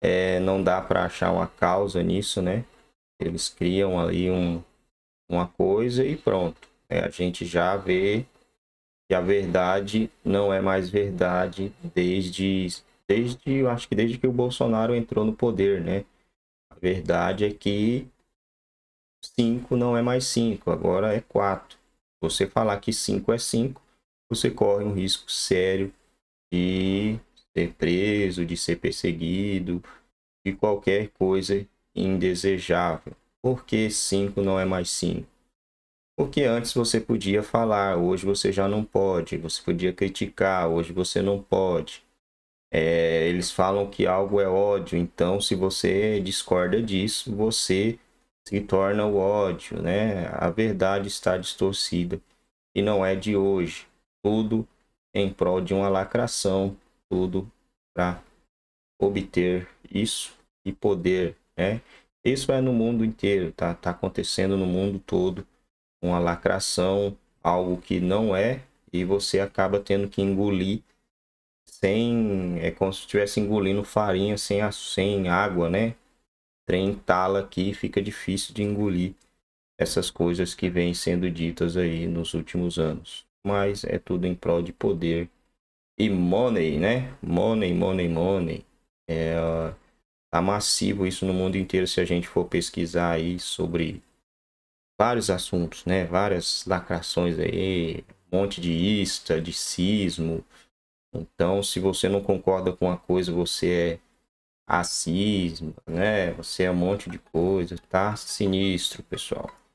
É, não dá para achar uma causa nisso, né? Eles criam ali um, uma coisa e pronto. É, a gente já vê que a verdade não é mais verdade desde, desde, eu acho que desde que o Bolsonaro entrou no poder, né? A verdade é que 5 não é mais 5, agora é 4. Você falar que 5 é 5, você corre um risco sério de ser preso, de ser perseguido, de qualquer coisa indesejável. Por que 5 não é mais 5? Porque antes você podia falar, hoje você já não pode. Você podia criticar, hoje você não pode. É, eles falam que algo é ódio, então se você discorda disso, você se torna o ódio, né? A verdade está distorcida e não é de hoje. Tudo em prol de uma lacração, tudo para obter isso e poder, né? Isso é no mundo inteiro, tá? Tá acontecendo no mundo todo uma lacração, algo que não é e você acaba tendo que engolir sem é como se estivesse engolindo farinha sem a, sem água, né? Trem tala aqui fica difícil de engolir essas coisas que vêm sendo ditas aí nos últimos anos. Mas é tudo em prol de poder e money, né? Money, money, money. É, tá massivo isso no mundo inteiro se a gente for pesquisar aí sobre vários assuntos, né? Várias lacrações aí, um monte de ista, de cismo. Então, se você não concorda com uma coisa, você é racismo, né? Você é um monte de coisa, tá sinistro, pessoal.